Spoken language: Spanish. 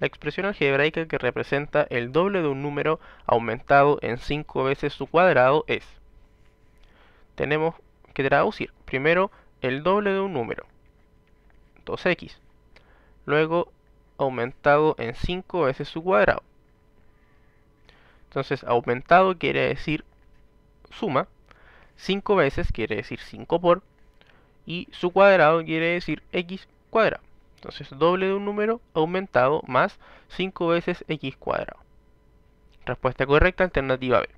la expresión algebraica que representa el doble de un número aumentado en 5 veces su cuadrado es. Tenemos que traducir primero el doble de un número, 2x, luego aumentado en 5 veces su cuadrado. Entonces, aumentado quiere decir suma, 5 veces quiere decir 5 por, y su cuadrado quiere decir x cuadrado. Entonces, doble de un número aumentado más 5 veces x cuadrado. Respuesta correcta, alternativa B.